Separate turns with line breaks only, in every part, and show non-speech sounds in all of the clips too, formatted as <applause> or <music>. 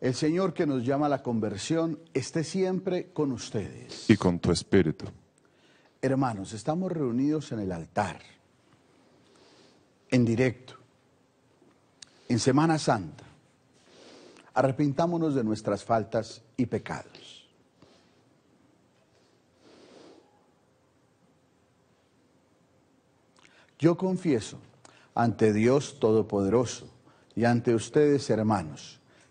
El Señor que nos llama a la conversión esté siempre con ustedes. Y con tu espíritu. Hermanos, estamos reunidos en el altar, en directo, en Semana Santa. Arrepintámonos de nuestras faltas y pecados. Yo confieso ante Dios Todopoderoso y ante ustedes, hermanos,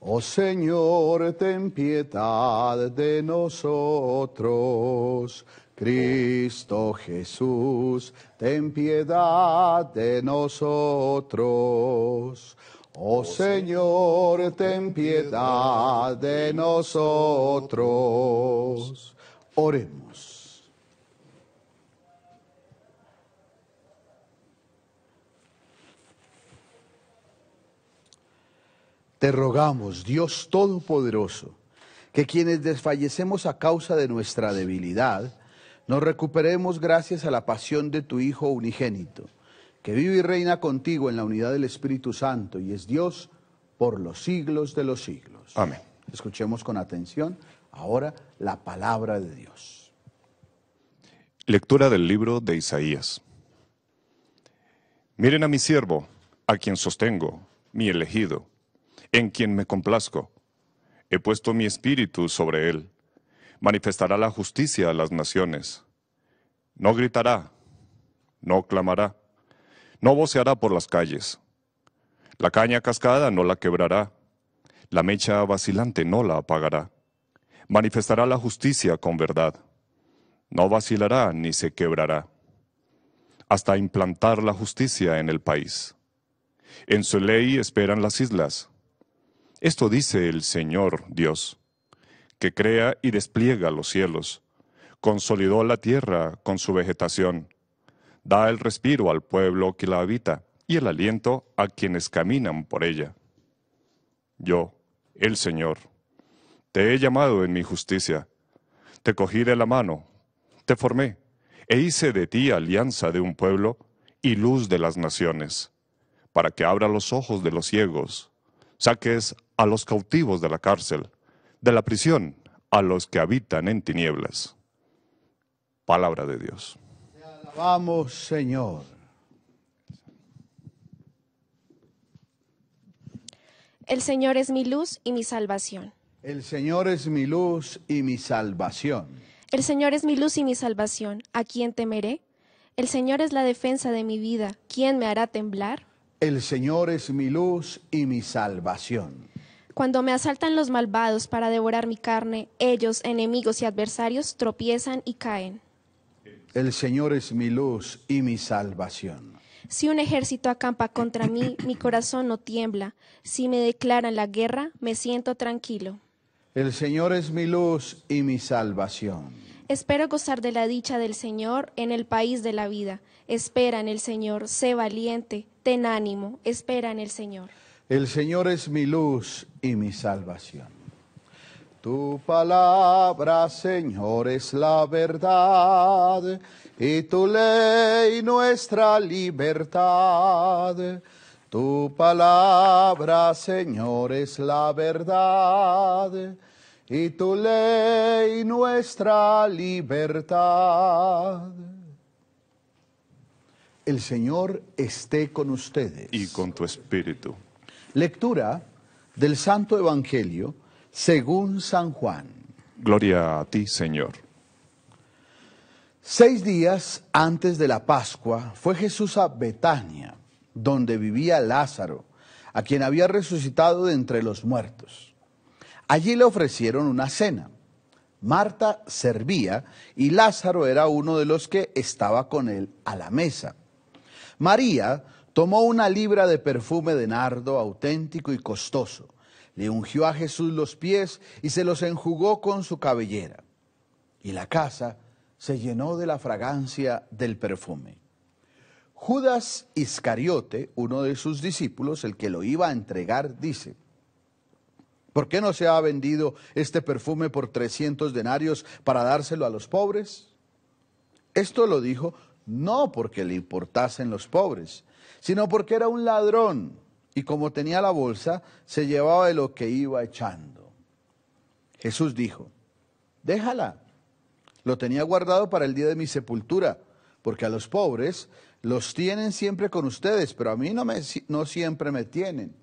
Oh Señor, ten piedad de nosotros. Cristo Jesús, ten piedad de nosotros. Oh Señor, ten piedad de nosotros. Oremos. Te rogamos, Dios Todopoderoso, que quienes desfallecemos a causa de nuestra debilidad, nos recuperemos gracias a la pasión de tu Hijo unigénito, que vive y reina contigo en la unidad del Espíritu Santo y es Dios por los siglos de los siglos. Amén. Escuchemos con atención ahora la palabra de Dios.
Lectura del libro de Isaías. Miren a mi siervo, a quien sostengo, mi elegido en quien me complazco. He puesto mi espíritu sobre él. Manifestará la justicia a las naciones. No gritará, no clamará, no voceará por las calles. La caña cascada no la quebrará, la mecha vacilante no la apagará. Manifestará la justicia con verdad. No vacilará ni se quebrará, hasta implantar la justicia en el país. En su ley esperan las islas esto dice el Señor Dios, que crea y despliega los cielos, consolidó la tierra con su vegetación, da el respiro al pueblo que la habita y el aliento a quienes caminan por ella. Yo, el Señor, te he llamado en mi justicia, te cogí de la mano, te formé, e hice de ti alianza de un pueblo y luz de las naciones, para que abra los ojos de los ciegos, saques a los cautivos de la cárcel, de la prisión, a los que habitan en tinieblas. Palabra de Dios.
Te alabamos, Señor. El Señor
es mi luz y mi salvación.
El Señor es mi luz y mi salvación.
El Señor es mi luz y mi salvación. ¿A quién temeré? El Señor es la defensa de mi vida. ¿Quién me hará temblar?
El Señor es mi luz y mi salvación.
Cuando me asaltan los malvados para devorar mi carne, ellos, enemigos y adversarios, tropiezan y caen.
El Señor es mi luz y mi salvación.
Si un ejército acampa contra mí, <clears throat> mi corazón no tiembla. Si me declaran la guerra, me siento tranquilo.
El Señor es mi luz y mi salvación.
Espero gozar de la dicha del Señor en el país de la vida. Espera en el Señor, sé valiente, ten ánimo, espera en el Señor.
El Señor es mi luz y mi salvación. Tu palabra, Señor, es la verdad y tu ley nuestra libertad. Tu palabra, Señor, es la verdad y tu ley nuestra libertad. El Señor esté con ustedes. Y con tu espíritu Lectura del Santo Evangelio según San Juan.
Gloria a ti, Señor.
Seis días antes de la Pascua fue Jesús a Betania, donde vivía Lázaro, a quien había resucitado de entre los muertos. Allí le ofrecieron una cena. Marta servía y Lázaro era uno de los que estaba con él a la mesa. María Tomó una libra de perfume de nardo auténtico y costoso, le ungió a Jesús los pies y se los enjugó con su cabellera. Y la casa se llenó de la fragancia del perfume. Judas Iscariote, uno de sus discípulos, el que lo iba a entregar, dice, ¿por qué no se ha vendido este perfume por 300 denarios para dárselo a los pobres? Esto lo dijo no porque le importasen los pobres, sino porque era un ladrón y como tenía la bolsa, se llevaba de lo que iba echando. Jesús dijo, déjala, lo tenía guardado para el día de mi sepultura, porque a los pobres los tienen siempre con ustedes, pero a mí no, siempre me tienen.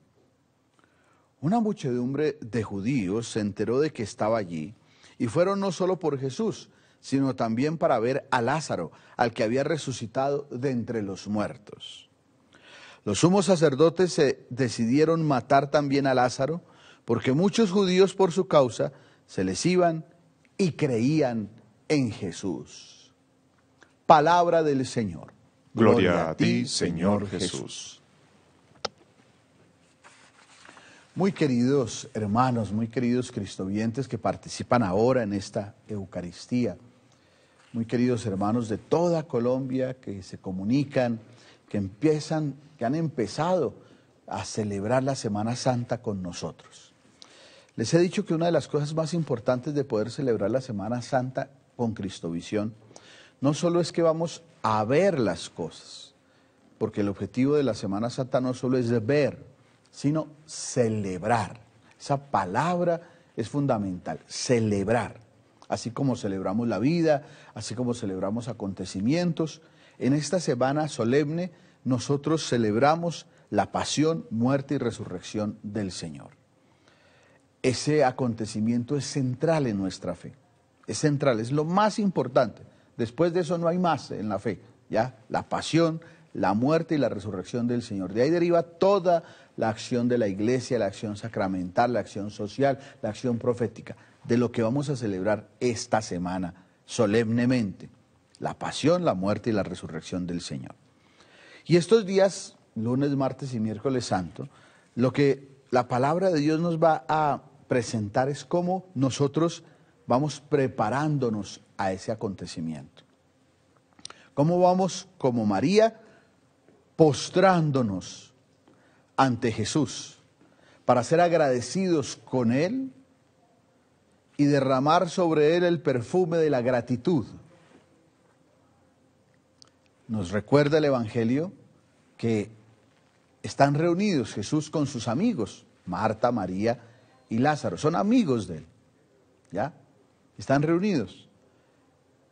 Una muchedumbre de judíos se enteró de que estaba allí y fueron no solo por Jesús, sino también para ver a Lázaro, al que había resucitado de entre los muertos. Los sumos sacerdotes se decidieron matar también a Lázaro, porque muchos judíos por su causa se les iban y creían en Jesús. Palabra del Señor.
Gloria, a ti, Señor Jesús. Jesús.
Muy queridos hermanos, muy queridos cristovientes que participan ahora en esta Eucaristía, muy queridos hermanos de toda Colombia que se comunican, que empiezan que han empezado a celebrar la Semana Santa con nosotros. Les he dicho que una de las cosas más importantes de poder celebrar la Semana Santa con Cristovisión no solo es que vamos a ver las cosas, porque el objetivo de la Semana Santa no solo es ver, sino celebrar. Esa palabra es fundamental, celebrar. Así como celebramos la vida, así como celebramos acontecimientos, en esta semana solemne nosotros celebramos la pasión, muerte y resurrección del Señor. Ese acontecimiento es central en nuestra fe. Es central, es lo más importante. Después de eso no hay más en la fe, ¿ya? La pasión, la muerte y la resurrección del Señor. De ahí deriva toda la acción de la iglesia, la acción sacramental, la acción social, la acción profética, de lo que vamos a celebrar esta semana solemnemente. La pasión, la muerte y la resurrección del Señor. Y estos días, lunes, martes y miércoles santo, lo que la palabra de Dios nos va a presentar es cómo nosotros vamos preparándonos a ese acontecimiento. Cómo vamos como María postrándonos ante Jesús para ser agradecidos con Él y derramar sobre Él el perfume de la gratitud nos recuerda el Evangelio que están reunidos Jesús con sus amigos, Marta, María y Lázaro. Son amigos de él. ¿Ya? Están reunidos.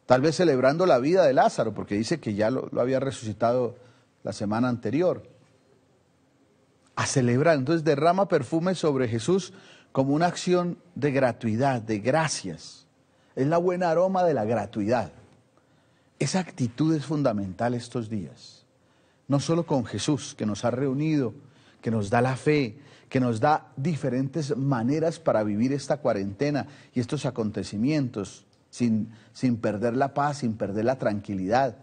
Tal vez celebrando la vida de Lázaro, porque dice que ya lo, había resucitado la semana anterior. A celebrar. Entonces derrama perfume sobre Jesús como una acción de gratuidad, de gracias. Es la buena aroma de la gratuidad. Esa actitud es fundamental estos días, no solo con Jesús, que nos ha reunido, que nos da la fe, que nos da diferentes maneras para vivir esta cuarentena y estos acontecimientos, sin, sin perder la paz, sin perder la tranquilidad.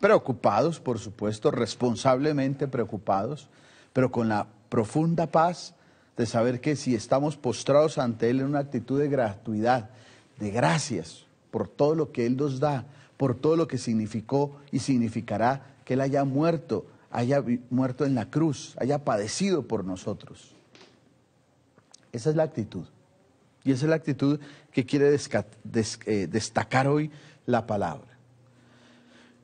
Preocupados, por supuesto, responsablemente preocupados, pero con la profunda paz de saber que si estamos postrados ante Él en una actitud de gratuidad, de gracias por todo lo que Él nos da, por todo lo que significó y significará que Él haya muerto, haya muerto en la cruz, haya padecido por nosotros. Esa es la actitud. Y esa es la actitud que quiere eh, destacar hoy la palabra.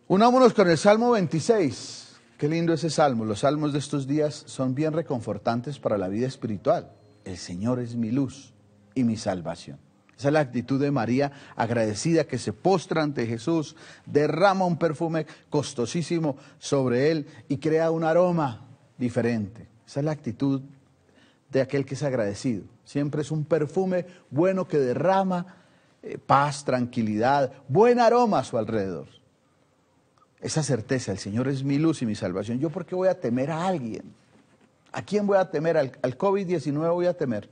Unámonos con el Salmo 26. Qué lindo ese salmo. Los salmos de estos días son bien reconfortantes para la vida espiritual. El Señor es mi luz y mi salvación. Esa es la actitud de María agradecida que se postra ante Jesús, derrama un perfume costosísimo sobre él y crea un aroma diferente. Esa es la actitud de aquel que es agradecido. Siempre es un perfume bueno que derrama eh, paz, tranquilidad, buen aroma a su alrededor. Esa certeza, el Señor es mi luz y mi salvación. ¿Yo por qué voy a temer a alguien? ¿A quién voy a temer? ¿Al, al COVID-19 voy a temer?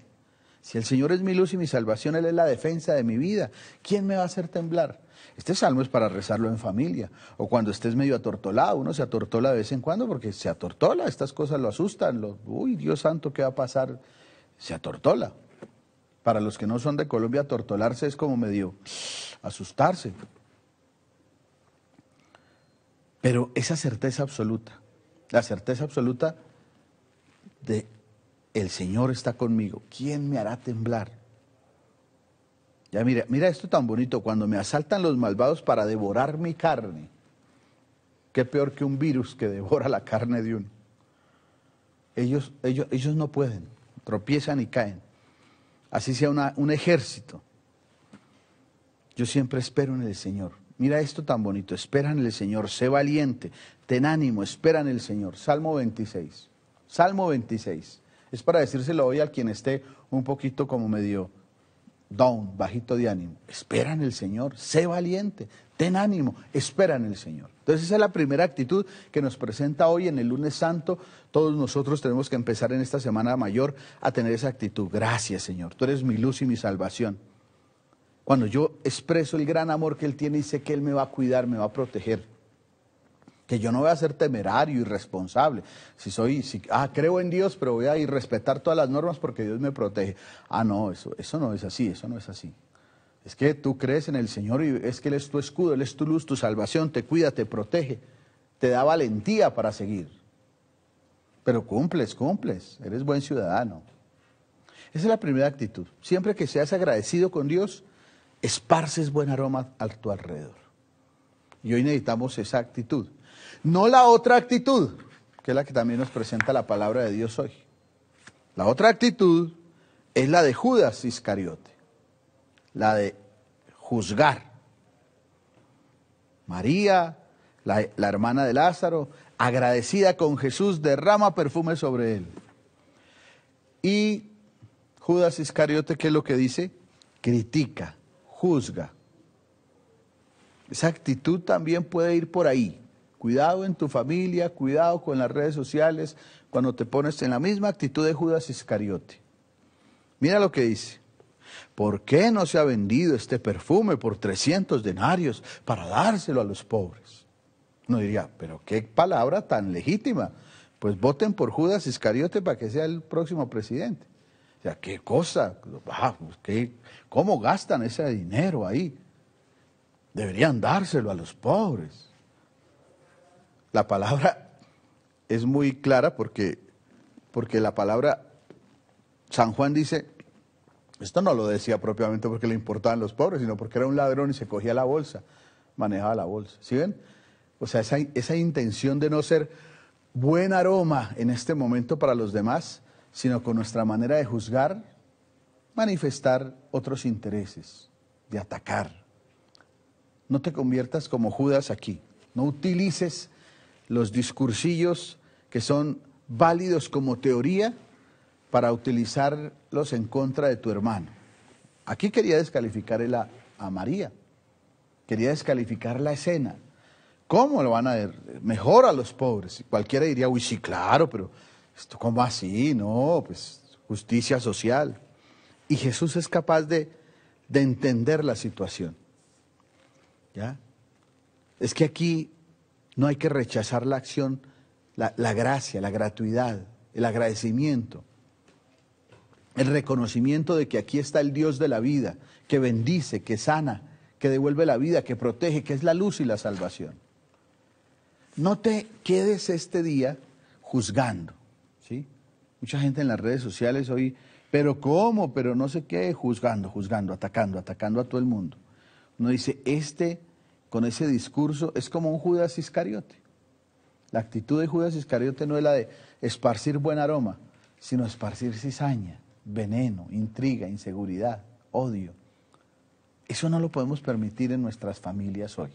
Si el Señor es mi luz y mi salvación, Él es la defensa de mi vida. ¿Quién me va a hacer temblar? Este salmo es para rezarlo en familia o cuando estés medio atortolado. Uno se atortola de vez en cuando porque se atortola, estas cosas lo asustan. uy, Dios santo, ¿qué va a pasar? Se atortola. Para los que no son de Colombia, atortolarse es como medio asustarse. Pero esa certeza absoluta, la certeza absoluta de el Señor está conmigo, ¿quién me hará temblar? Ya mira, mira esto tan bonito, cuando me asaltan los malvados para devorar mi carne, qué peor que un virus que devora la carne de uno. Ellos, ellos, ellos no pueden, tropiezan y caen. Así sea un ejército. Yo siempre espero en el Señor. Mira esto tan bonito, espera en el Señor, sé valiente, ten ánimo, espera en el Señor. Salmo 26, Salmo 26 es para decírselo hoy al quien esté un poquito como medio down, bajito de ánimo. Espera en el Señor, sé valiente, ten ánimo, espera en el Señor. Entonces esa es la primera actitud que nos presenta hoy en el lunes santo. Todos nosotros tenemos que empezar en esta semana mayor a tener esa actitud. Gracias Señor, tú eres mi luz y mi salvación. Cuando yo expreso el gran amor que Él tiene y sé que Él me va a cuidar, me va a proteger que yo no voy a ser temerario, irresponsable. Si soy, si, ah, creo en Dios, pero voy a ir respetar todas las normas porque Dios me protege. Ah, no, eso, eso no es así, eso no es así. Es que tú crees en el Señor y es que Él es tu escudo, Él es tu luz, tu salvación, te cuida, te protege, te da valentía para seguir. Pero cumples, cumples, eres buen ciudadano. Esa es la primera actitud. Siempre que seas agradecido con Dios, esparces buen aroma a tu alrededor. Y hoy necesitamos esa actitud. No la otra actitud, que es la que también nos presenta la palabra de Dios hoy. La otra actitud es la de Judas Iscariote, la de juzgar. María, la, hermana de Lázaro, agradecida con Jesús, derrama perfume sobre él. Y Judas Iscariote, ¿qué es lo que dice? Critica, juzga. Esa actitud también puede ir por ahí. Cuidado en tu familia, cuidado con las redes sociales, cuando te pones en la misma actitud de Judas Iscariote. Mira lo que dice. ¿Por qué no se ha vendido este perfume por 300 denarios para dárselo a los pobres? No diría, pero qué palabra tan legítima. Pues voten por Judas Iscariote para que sea el próximo presidente. O sea, qué cosa, ah, ¿cómo gastan ese dinero ahí? Deberían dárselo a los pobres. La palabra es muy clara porque, porque la palabra, San Juan dice, esto no lo decía propiamente porque le importaban los pobres, sino porque era un ladrón y se cogía la bolsa, manejaba la bolsa. ¿Sí ven? O sea, esa, esa intención de no ser buen aroma en este momento para los demás, sino con nuestra manera de juzgar, manifestar otros intereses, de atacar. No te conviertas como Judas aquí. No utilices los discursillos que son válidos como teoría para utilizarlos en contra de tu hermano. Aquí quería descalificar a, María. Quería descalificar la escena. ¿Cómo lo van a ver? Mejor a los pobres. Cualquiera diría, uy, sí, claro, pero esto cómo así, no, pues justicia social. Y Jesús es capaz de, de entender la situación. ¿ya? Es que aquí no hay que rechazar la acción, la, gracia, la gratuidad, el agradecimiento, el reconocimiento de que aquí está el Dios de la vida, que bendice, que sana, que devuelve la vida, que protege, que es la luz y la salvación. No te quedes este día juzgando, ¿sí? Mucha gente en las redes sociales hoy, pero ¿cómo? Pero no sé qué, juzgando, juzgando, atacando, atacando a todo el mundo. Uno dice, este con ese discurso es como un Judas Iscariote. La actitud de Judas Iscariote no es la de esparcir buen aroma, sino esparcir cizaña, veneno, intriga, inseguridad, odio. Eso no lo podemos permitir en nuestras familias hoy.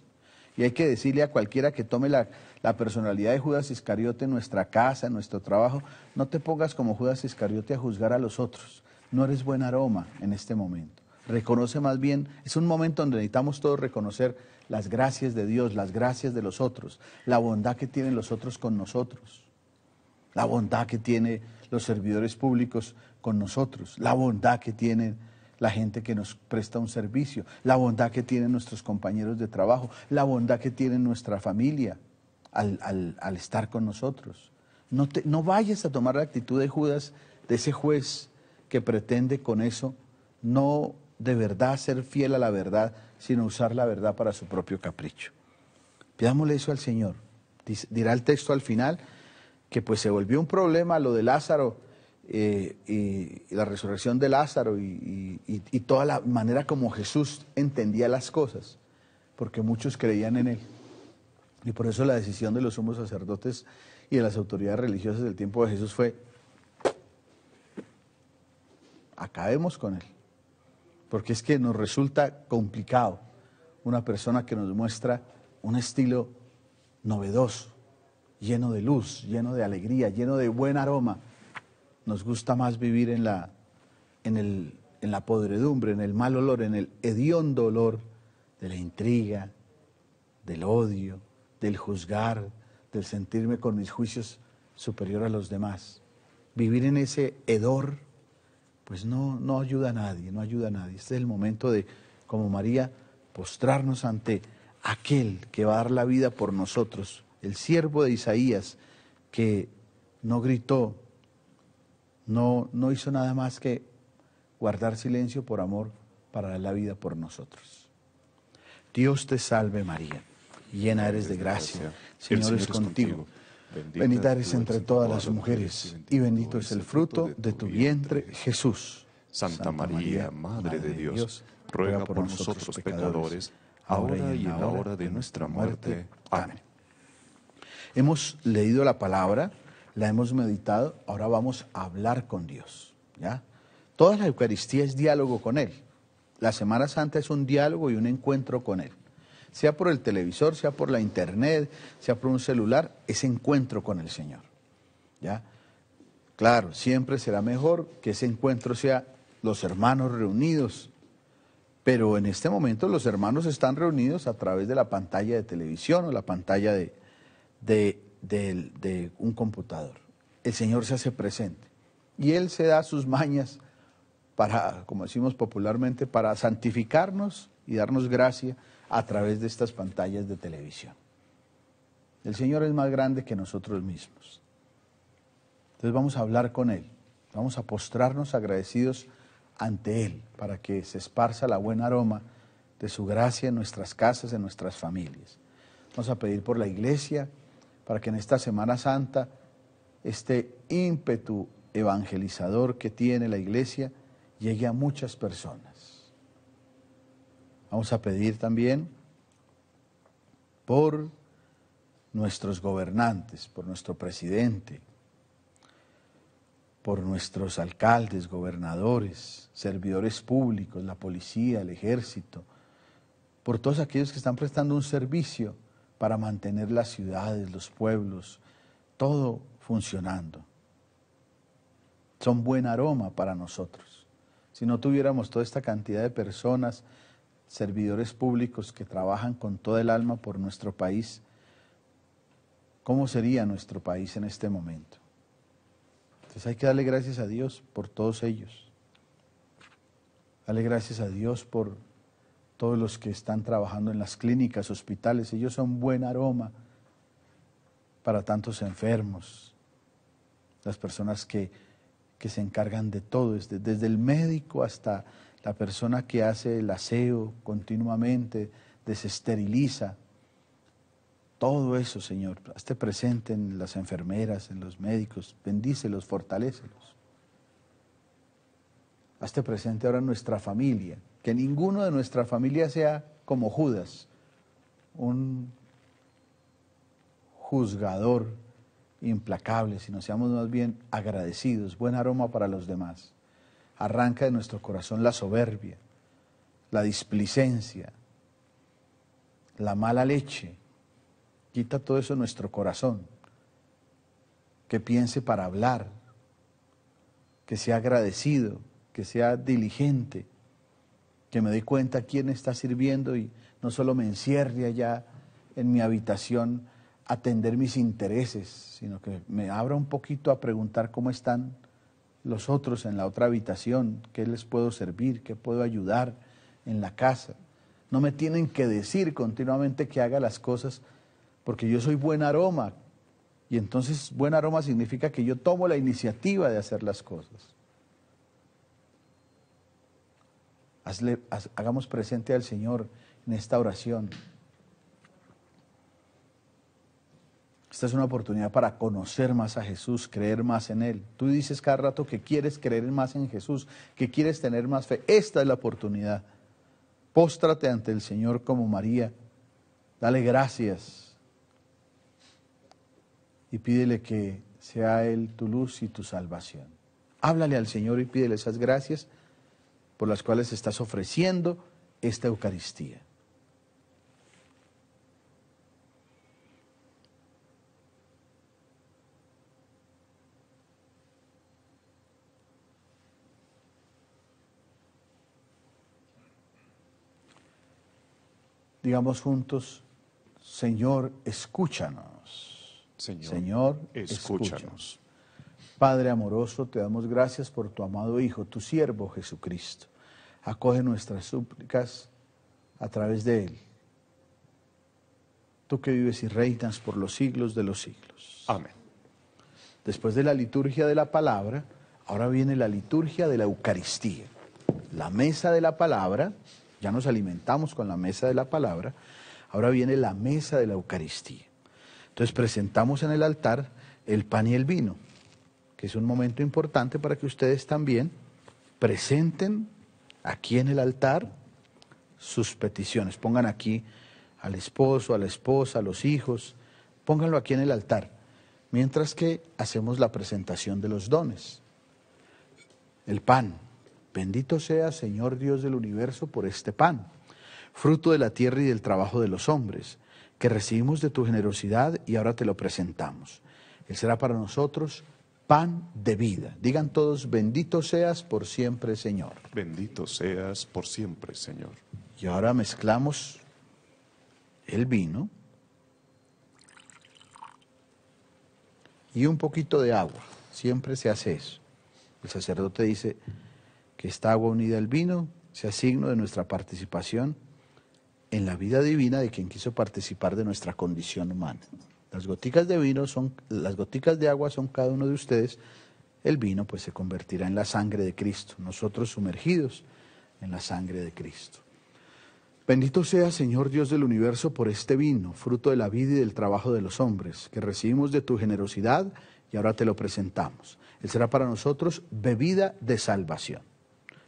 Y hay que decirle a cualquiera que tome la, la, personalidad de Judas Iscariote en nuestra casa, en nuestro trabajo, no te pongas como Judas Iscariote a juzgar a los otros. No eres buen aroma en este momento reconoce más bien, es un momento donde necesitamos todos reconocer las gracias de Dios, las gracias de los otros, la bondad que tienen los otros con nosotros, la bondad que tienen los servidores públicos con nosotros, la bondad que tienen la gente que nos presta un servicio, la bondad que tienen nuestros compañeros de trabajo, la bondad que tiene nuestra familia al, al estar con nosotros. No, te, no vayas a tomar la actitud de Judas, de ese juez que pretende con eso no de verdad, ser fiel a la verdad, sino usar la verdad para su propio capricho. Pidámosle eso al Señor. Dirá el texto al final que pues se volvió un problema lo de Lázaro eh, y, la resurrección de Lázaro y toda la manera como Jesús entendía las cosas, porque muchos creían en él. Y por eso la decisión de los sumos sacerdotes y de las autoridades religiosas del tiempo de Jesús fue, acabemos con él porque es que nos resulta complicado una persona que nos muestra un estilo novedoso, lleno de luz, lleno de alegría, lleno de buen aroma. Nos gusta más vivir en la, en en la podredumbre, en el mal olor, en el hediondo olor de la intriga, del odio, del juzgar, del sentirme con mis juicios superior a los demás. Vivir en ese hedor pues no, no ayuda a nadie, no ayuda a nadie. Este es el momento de, como María, postrarnos ante aquel que va a dar la vida por nosotros, el siervo de Isaías, que no gritó, no, no hizo nada más que guardar silencio por amor para dar la vida por nosotros. Dios te salve María, llena eres de gracia, Señor, es contigo. Bendita eres entre todas las mujeres, y bendito es el fruto de tu vientre, Jesús. Santa María, Madre de Dios, ruega por nosotros pecadores, ahora y en la hora de nuestra muerte. Amén. Hemos leído la palabra, la hemos meditado, ahora vamos a hablar con Dios. ¿ya? Toda la Eucaristía es diálogo con Él. La Semana Santa es un diálogo y un encuentro con Él sea por el televisor, sea por la internet, sea por un celular, ese encuentro con el Señor. ¿Ya? Claro, siempre será mejor que ese encuentro sea los hermanos reunidos, pero en este momento los hermanos están reunidos a través de la pantalla de televisión o la pantalla de, de un computador. El Señor se hace presente y Él se da sus mañas para, como decimos popularmente, para santificarnos y darnos gracia a través de estas pantallas de televisión. El Señor es más grande que nosotros mismos. Entonces vamos a hablar con Él, vamos a postrarnos agradecidos ante Él para que se esparza la buena aroma de su gracia en nuestras casas, en nuestras familias. Vamos a pedir por la iglesia para que en esta Semana Santa este ímpetu evangelizador que tiene la iglesia llegue a muchas personas. Vamos a pedir también por nuestros gobernantes, por nuestro presidente, por nuestros alcaldes, gobernadores, servidores públicos, la policía, el ejército, por todos aquellos que están prestando un servicio para mantener las ciudades, los pueblos, todo funcionando. Son buen aroma para nosotros. Si no tuviéramos toda esta cantidad de personas, servidores públicos que trabajan con todo el alma por nuestro país, ¿cómo sería nuestro país en este momento? Entonces hay que darle gracias a Dios por todos ellos. Darle gracias a Dios por todos los que están trabajando en las clínicas, hospitales. Ellos son buen aroma para tantos enfermos, las personas que, se encargan de todo, desde el médico hasta la persona que hace el aseo continuamente, desesteriliza. Todo eso, Señor, hazte presente en las enfermeras, en los médicos, bendícelos, fortalécelos. Hazte presente ahora en nuestra familia, que ninguno de nuestra familia sea como Judas, un juzgador implacable, sino seamos más bien agradecidos, buen aroma para los demás arranca de nuestro corazón la soberbia, la displicencia, la mala leche. Quita todo eso nuestro corazón. Que piense para hablar, que sea agradecido, que sea diligente, que me dé cuenta quién está sirviendo y no solo me encierre allá en mi habitación a atender mis intereses, sino que me abra un poquito a preguntar cómo están los otros en la otra habitación, qué les puedo servir, qué puedo ayudar en la casa. No me tienen que decir continuamente que haga las cosas porque yo soy buen aroma. Y entonces buen aroma significa que yo tomo la iniciativa de hacer las cosas. hagamos presente al Señor en esta oración. Esta es una oportunidad para conocer más a Jesús, creer más en Él. Tú dices cada rato que quieres creer más en Jesús, que quieres tener más fe. Esta es la oportunidad. Póstrate ante el Señor como María. Dale gracias. Y pídele que sea Él tu luz y tu salvación. Háblale al Señor y pídele esas gracias por las cuales estás ofreciendo esta Eucaristía. digamos juntos, Señor, escúchanos. Señor, escúchanos. escúchanos. Padre amoroso, te damos gracias por tu amado Hijo, tu siervo Jesucristo. Acoge nuestras súplicas a través de Él. Tú que vives y reinas por los siglos de los siglos. Amén. Después de la liturgia de la palabra, ahora viene la liturgia de la Eucaristía. La mesa de la palabra ya nos alimentamos con la mesa de la palabra, ahora viene la mesa de la Eucaristía. Entonces presentamos en el altar el pan y el vino, que es un momento importante para que ustedes también presenten aquí en el altar sus peticiones. Pongan aquí al esposo, a la esposa, a los hijos, pónganlo aquí en el altar, mientras que hacemos la presentación de los dones. El pan, Bendito sea, Señor Dios del universo, por este pan, fruto de la tierra y del trabajo de los hombres, que recibimos de tu generosidad y ahora te lo presentamos. Él será para nosotros pan de vida. Digan todos, bendito seas por siempre, Señor. Bendito seas por siempre, Señor. Y ahora mezclamos el vino y un poquito de agua. Siempre se hace eso. El sacerdote dice, que esta agua unida al vino sea signo de nuestra participación en la vida divina de quien quiso participar de nuestra condición humana. Las goticas de vino son, las goticas de agua son cada uno de ustedes. El vino pues se convertirá en la sangre de Cristo, nosotros sumergidos en la sangre de Cristo. Bendito sea, Señor Dios del universo, por este vino, fruto de la vida y del trabajo de los hombres, que recibimos de tu generosidad y ahora te lo presentamos. Él será para nosotros bebida de salvación.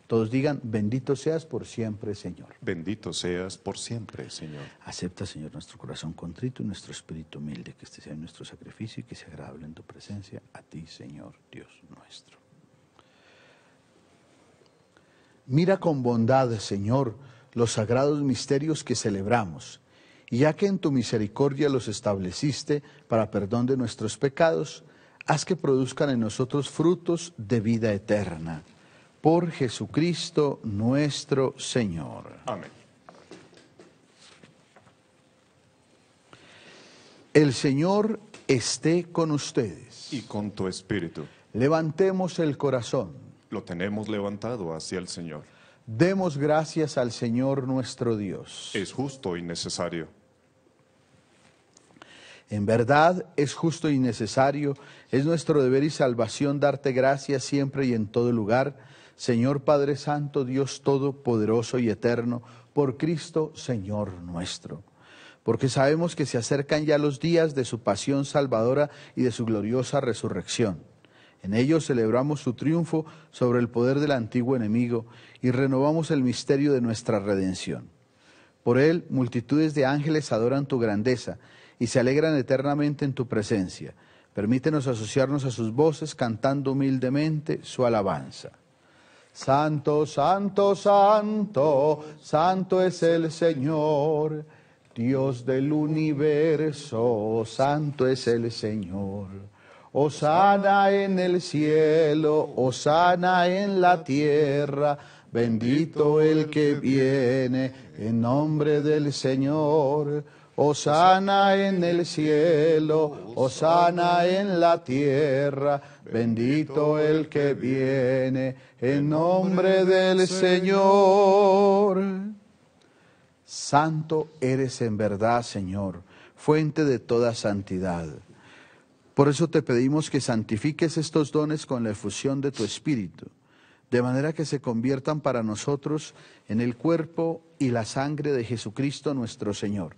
Todos digan, bendito seas por siempre, Señor. Bendito seas por siempre, Señor. Acepta, Señor, nuestro corazón contrito y nuestro espíritu humilde, que este sea nuestro sacrificio y que sea agradable en tu presencia, a ti, Señor, Dios nuestro. Mira con bondad, Señor, los sagrados misterios que celebramos, y ya que en tu misericordia los estableciste para perdón de nuestros pecados, haz que produzcan en nosotros frutos de vida eterna por Jesucristo nuestro Señor. Amén. El Señor esté con ustedes. Y con tu espíritu. Levantemos el corazón. Lo tenemos levantado hacia el Señor. Demos gracias al Señor nuestro Dios. Es justo y necesario. En verdad es justo y necesario, es nuestro deber y salvación darte gracias siempre y en todo lugar Señor Padre Santo, Dios Todopoderoso y Eterno, por Cristo, Señor nuestro. Porque sabemos que se acercan ya los días de su pasión salvadora y de su gloriosa resurrección. En ellos celebramos su triunfo sobre el poder del antiguo enemigo y renovamos el misterio de nuestra redención. Por él, multitudes de ángeles adoran tu grandeza y se alegran eternamente en tu presencia. Permítenos asociarnos a sus voces cantando humildemente su alabanza. Santo, santo, santo, santo es el Señor. Dios del universo, santo es el Señor. Osana en el cielo, osana en la tierra, bendito el que viene en nombre del Señor. Osana en el cielo, Osana en la tierra, bendito el que viene en nombre del Señor. Santo eres en verdad, Señor, fuente de toda santidad. Por eso te pedimos que santifiques estos dones con la efusión de tu Espíritu, de manera que se conviertan para nosotros en el cuerpo y la sangre de Jesucristo nuestro Señor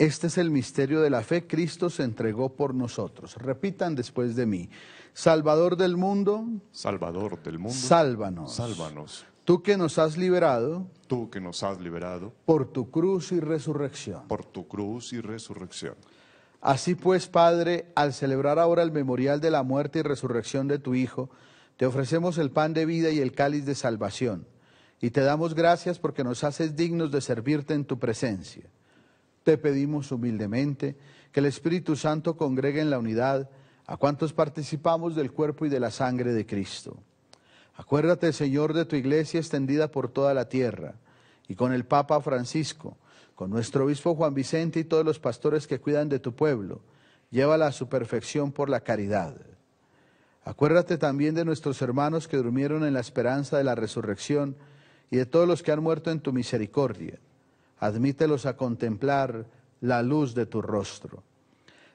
Este es el misterio de la fe. Cristo se entregó por nosotros. Repitan después de mí. Salvador del mundo. Salvador del mundo. Sálvanos. Sálvanos. Tú que nos has liberado. Tú que nos has liberado. Por tu cruz y resurrección. Por tu cruz y resurrección. Así pues, Padre, al celebrar ahora el memorial de la muerte y resurrección de tu Hijo, te ofrecemos el pan de vida y el cáliz de salvación. Y te damos gracias porque nos haces dignos de servirte en tu presencia. Te pedimos humildemente que el Espíritu Santo congregue en la unidad a cuantos participamos del cuerpo y de la sangre de Cristo. Acuérdate, Señor, de tu iglesia extendida por toda la tierra, y con el Papa Francisco, con nuestro obispo Juan Vicente y todos los pastores que cuidan de tu pueblo, llévala a su perfección por la caridad. Acuérdate también de nuestros hermanos que durmieron en la esperanza de la resurrección y de todos los que han muerto en tu misericordia admítelos a contemplar la luz de tu rostro.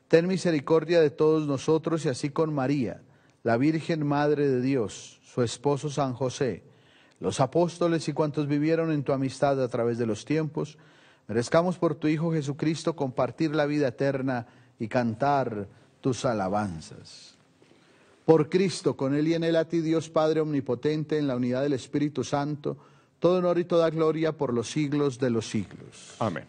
Ten misericordia de todos nosotros y así con María, la Virgen Madre de Dios, su esposo San José, los apóstoles y cuantos vivieron en tu amistad a través de los tiempos, merezcamos por tu Hijo Jesucristo compartir la vida eterna y cantar tus alabanzas. Por Cristo, con Él y en Él a ti, Dios Padre Omnipotente, en la unidad del Espíritu Santo, todo honor y toda gloria por los siglos de los siglos. Amén.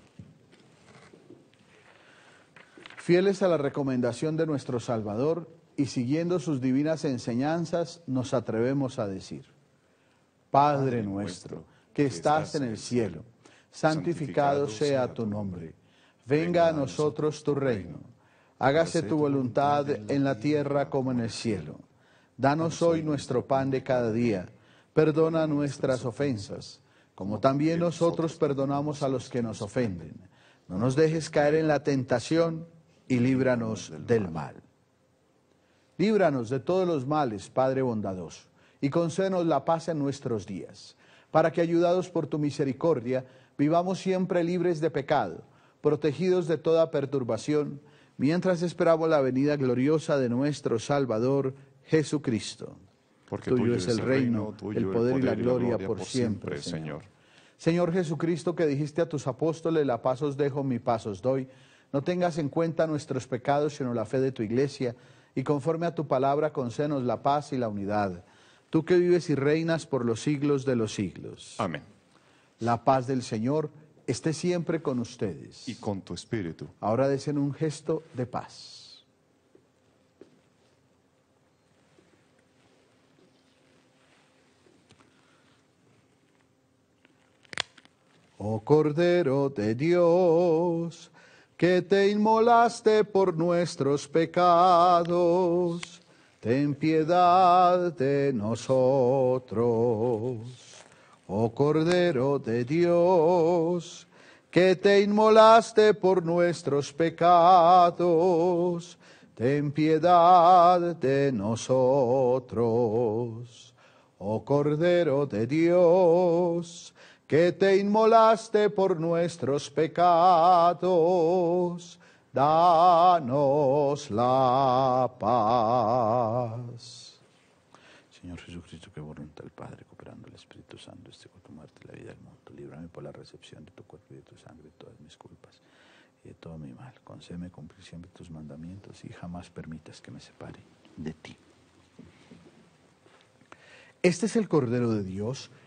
Fieles a la recomendación de nuestro Salvador y siguiendo sus divinas enseñanzas, nos atrevemos a decir, Padre nuestro, que estás en el cielo, santificado sea tu nombre, venga a nosotros tu reino, hágase tu voluntad en la tierra como en el cielo. Danos hoy nuestro pan de cada día perdona nuestras ofensas, como también nosotros perdonamos a los que nos ofenden. No nos dejes caer en la tentación y líbranos del mal. Líbranos de todos los males, Padre bondadoso, y concédenos la paz en nuestros días, para que, ayudados por tu misericordia, vivamos siempre libres de pecado, protegidos de toda perturbación, mientras esperamos la venida gloriosa de nuestro Salvador, Jesucristo porque tuyo, es el reino, el poder y la gloria, por siempre, Señor. Señor Jesucristo, que dijiste a tus apóstoles, la paz os dejo, mi paz os doy. No tengas en cuenta nuestros pecados, sino la fe de tu iglesia, y conforme a tu palabra, concenos la paz y la unidad. Tú que vives y reinas por los siglos de los siglos. Amén. La paz del Señor esté siempre con ustedes. Y con tu espíritu. Ahora en un gesto de paz. Oh Cordero de Dios, que te inmolaste por nuestros pecados, ten piedad de nosotros. Oh Cordero de Dios, que te inmolaste por nuestros pecados, ten piedad de nosotros. Oh Cordero de Dios, que te inmolaste por nuestros pecados, danos la paz. Señor Jesucristo, que voluntad el Padre, cooperando el Espíritu Santo, este tu muerte y la vida del mundo, líbrame por la recepción de tu cuerpo y de tu sangre todas mis culpas y de todo mi mal. Concéme cumplir siempre tus mandamientos y jamás permitas que me separe de ti. Este es el Cordero de Dios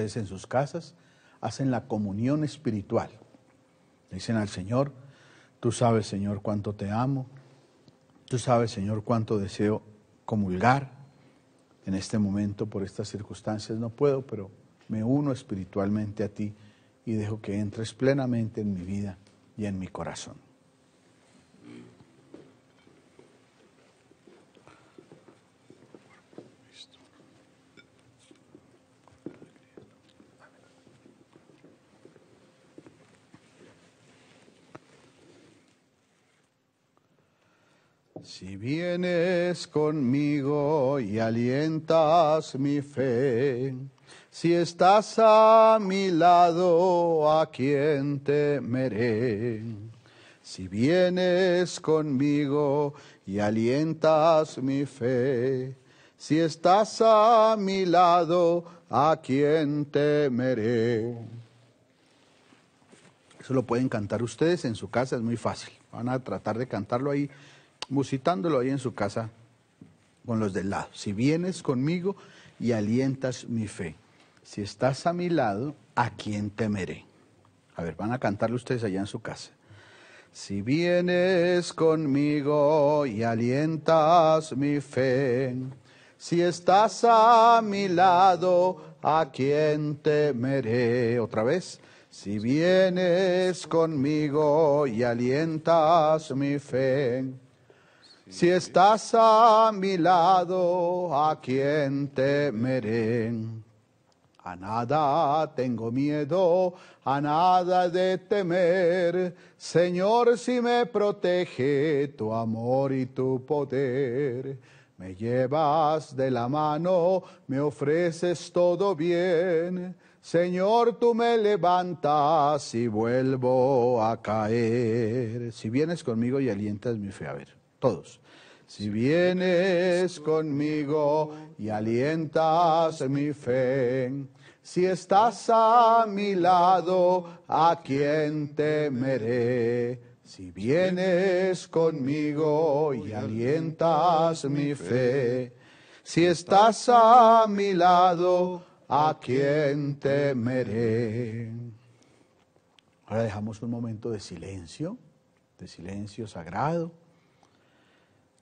en sus casas hacen la comunión espiritual. Dicen al Señor, tú sabes Señor cuánto te amo, tú sabes Señor cuánto deseo comulgar. En este momento, por estas circunstancias, no puedo, pero me uno espiritualmente a ti y dejo que entres plenamente en mi vida y en mi corazón. Si vienes conmigo y alientas mi fe, si estás a mi lado, ¿a quién temeré? Si vienes conmigo y alientas mi fe, si estás a mi lado, ¿a quién temeré? Eso lo pueden cantar ustedes en su casa, es muy fácil. Van a tratar de cantarlo ahí Musitándolo ahí en su casa con los del lado. Si vienes conmigo y alientas mi fe, si estás a mi lado, ¿a quién temeré? A ver, van a cantarle ustedes allá en su casa. Si vienes conmigo y alientas mi fe, si estás a mi lado, ¿a quién temeré? Otra vez. Si vienes conmigo y alientas mi fe, si estás a mi lado, ¿a quién temeré? A nada tengo miedo, a nada de temer. Señor, si me protege tu amor y tu poder. Me llevas de la mano, me ofreces todo bien. Señor, tú me levantas y vuelvo a caer. Si vienes conmigo y alientas mi fe, a ver, todos. Si vienes conmigo y alientas mi fe, si estás a mi lado, ¿a quién temeré? Si vienes conmigo y alientas mi fe, si estás a mi lado, ¿a quién temeré? Ahora dejamos un momento de silencio, de silencio sagrado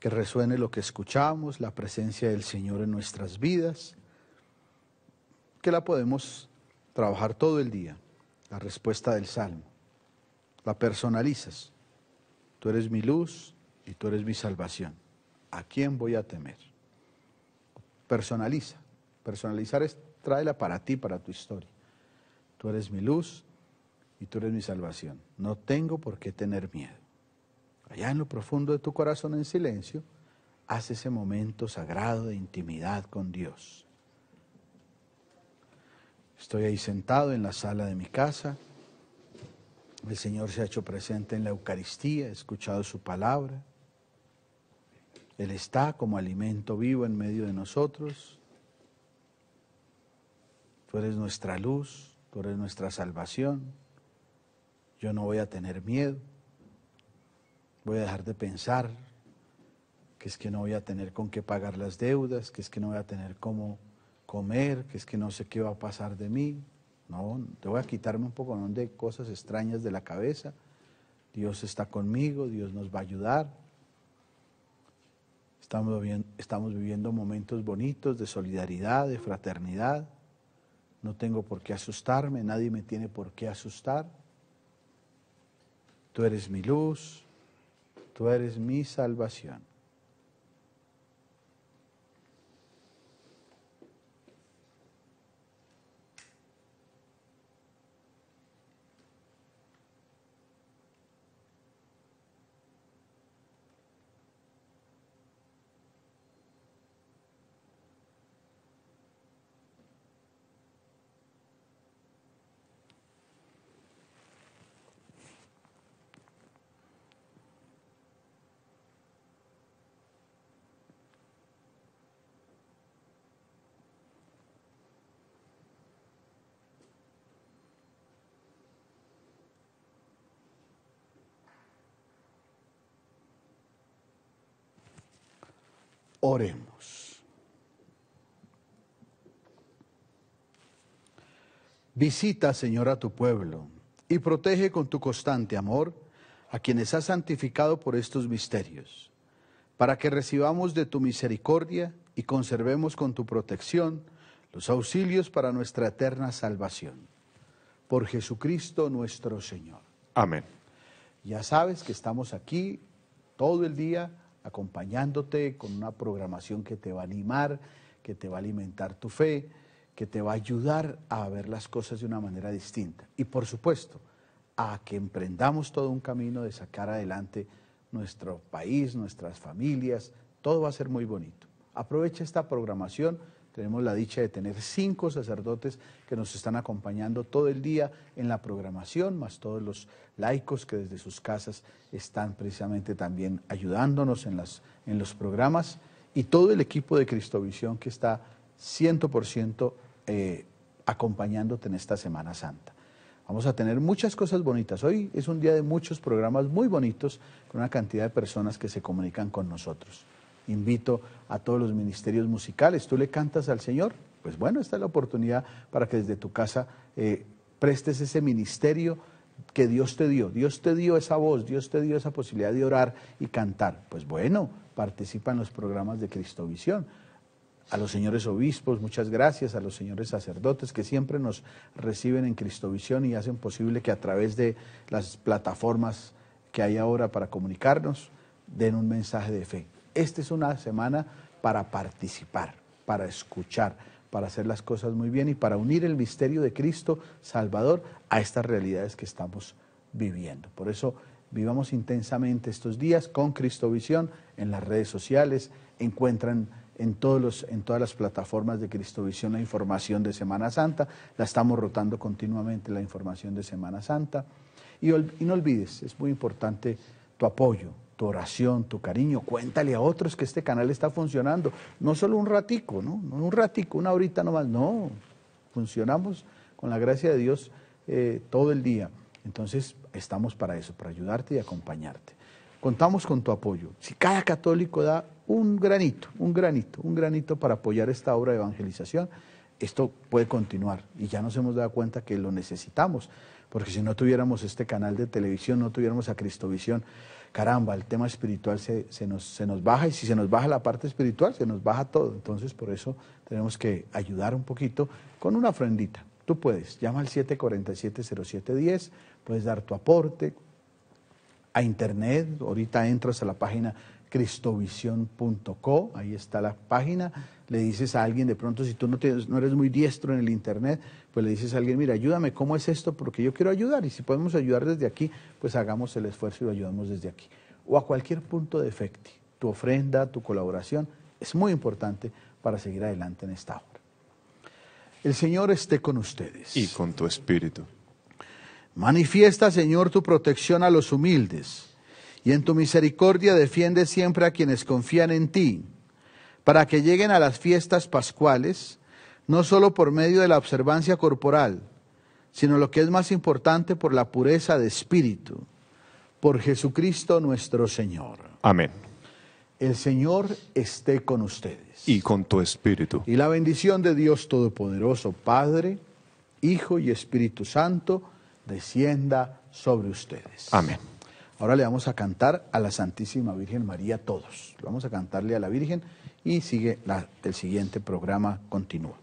que resuene lo que escuchamos, la presencia del Señor en nuestras vidas, que la podemos trabajar todo el día, la respuesta del Salmo. La personalizas. Tú eres mi luz y tú eres mi salvación. ¿A quién voy a temer? Personaliza. Personalizar es tráela para ti, para tu historia. Tú eres mi luz y tú eres mi salvación. No tengo por qué tener miedo allá en lo profundo de tu corazón en silencio, haz ese momento sagrado de intimidad con Dios. Estoy ahí sentado en la sala de mi casa. El Señor se ha hecho presente en la Eucaristía, he escuchado su palabra. Él está como alimento vivo en medio de nosotros. Tú eres nuestra luz, tú eres nuestra salvación. Yo no voy a tener miedo voy a dejar de pensar que es que no voy a tener con qué pagar las deudas, que es que no voy a tener cómo comer, que es que no sé qué va a pasar de mí. No, te voy a quitarme un poco de cosas extrañas de la cabeza. Dios está conmigo, Dios nos va a ayudar. Estamos estamos viviendo momentos bonitos de solidaridad, de fraternidad. No tengo por qué asustarme, nadie me tiene por qué asustar. Tú eres mi luz, Tú eres mi salvación. Oremos. Visita, Señor, a tu pueblo y protege con tu constante amor a quienes has santificado por estos misterios, para que recibamos de tu misericordia y conservemos con tu protección los auxilios para nuestra eterna salvación. Por Jesucristo nuestro Señor. Amén. Ya sabes que estamos aquí todo el día acompañándote con una programación que te va a animar, que te va a alimentar tu fe, que te va a ayudar a ver las cosas de una manera distinta. Y por supuesto, a que emprendamos todo un camino de sacar adelante nuestro país, nuestras familias, todo va a ser muy bonito. Aprovecha esta programación tenemos la dicha de tener cinco sacerdotes que nos están acompañando todo el día en la programación, más todos los laicos que desde sus casas están precisamente también ayudándonos en, los programas y todo el equipo de Cristovisión que está 100% eh, acompañándote en esta Semana Santa. Vamos a tener muchas cosas bonitas. Hoy es un día de muchos programas muy bonitos con una cantidad de personas que se comunican con nosotros invito a todos los ministerios musicales. ¿Tú le cantas al Señor? Pues bueno, esta es la oportunidad para que desde tu casa eh, prestes ese ministerio que Dios te dio. Dios te dio esa voz, Dios te dio esa posibilidad de orar y cantar. Pues bueno, participa en los programas de Cristovisión. A los señores obispos, muchas gracias, a los señores sacerdotes que siempre nos reciben en Cristovisión y hacen posible que a través de las plataformas que hay ahora para comunicarnos den un mensaje de fe esta es una semana para participar, para escuchar, para hacer las cosas muy bien y para unir el misterio de Cristo Salvador a estas realidades que estamos viviendo. Por eso vivamos intensamente estos días con Cristovisión en las redes sociales, encuentran en, todos los, en todas las plataformas de Cristovisión la información de Semana Santa, la estamos rotando continuamente la información de Semana Santa. y no olvides, es muy importante tu apoyo, tu oración, tu cariño, cuéntale a otros que este canal está funcionando. No solo un ratico, ¿no? un ratico, una horita nomás, no. Funcionamos con la gracia de Dios eh, todo el día. Entonces estamos para eso, para ayudarte y acompañarte. Contamos con tu apoyo. Si cada católico da un granito, un granito, un granito para apoyar esta obra de evangelización, esto puede continuar. Y ya nos hemos dado cuenta que lo necesitamos, porque si no tuviéramos este canal de televisión, no tuviéramos a Cristovisión, caramba, el tema espiritual se, se, nos, nos baja y si se nos baja la parte espiritual, se nos baja todo. Entonces, por eso tenemos que ayudar un poquito con una ofrendita. Tú puedes, llama al 747-0710, puedes dar tu aporte a internet, ahorita entras a la página cristovisión.co, ahí está la página, le dices a alguien de pronto, si tú no, no eres muy diestro en el Internet, pues le dices a alguien, mira, ayúdame, ¿cómo es esto? Porque yo quiero ayudar y si podemos ayudar desde aquí, pues hagamos el esfuerzo y lo ayudamos desde aquí. O a cualquier punto de efecto, tu ofrenda, tu colaboración, es muy importante para seguir adelante en esta obra. El Señor esté con ustedes. Y con tu espíritu. Manifiesta, Señor, tu protección a los humildes y en tu misericordia defiende siempre a quienes confían en ti, para que lleguen a las fiestas pascuales, no solo por medio de la observancia corporal, sino lo que es más importante por la pureza de espíritu, por Jesucristo nuestro Señor. Amén. El Señor esté con ustedes. Y con tu espíritu. Y la bendición de Dios Todopoderoso, Padre, Hijo y Espíritu Santo, descienda sobre ustedes. Amén. Ahora le vamos a cantar a la Santísima Virgen María todos. Vamos a cantarle a la Virgen y sigue el siguiente programa, continúa.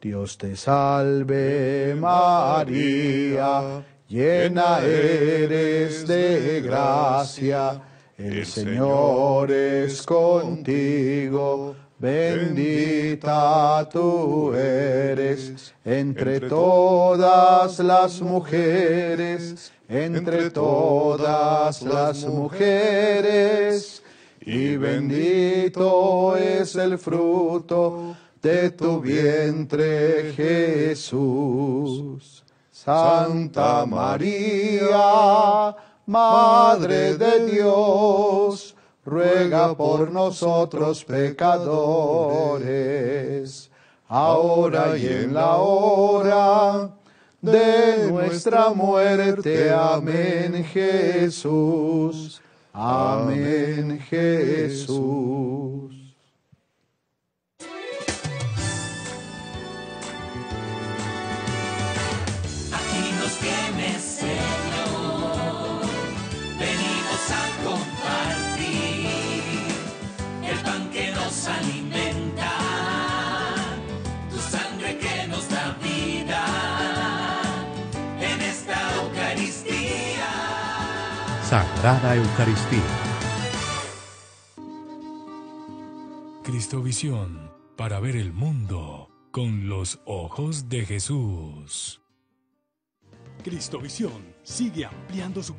Dios te salve María, llena eres de gracia, el Señor es contigo Bendita tú eres entre todas las mujeres, entre todas las mujeres, y bendito es el fruto de tu vientre, Jesús. Santa María, Madre de Dios, ruega por nosotros pecadores, ahora y en la hora
de nuestra
muerte. Amén Jesús. Amén Jesús. Sagrada Eucaristía.
Cristovisión para ver el mundo con los ojos de Jesús. Cristovisión sigue ampliando su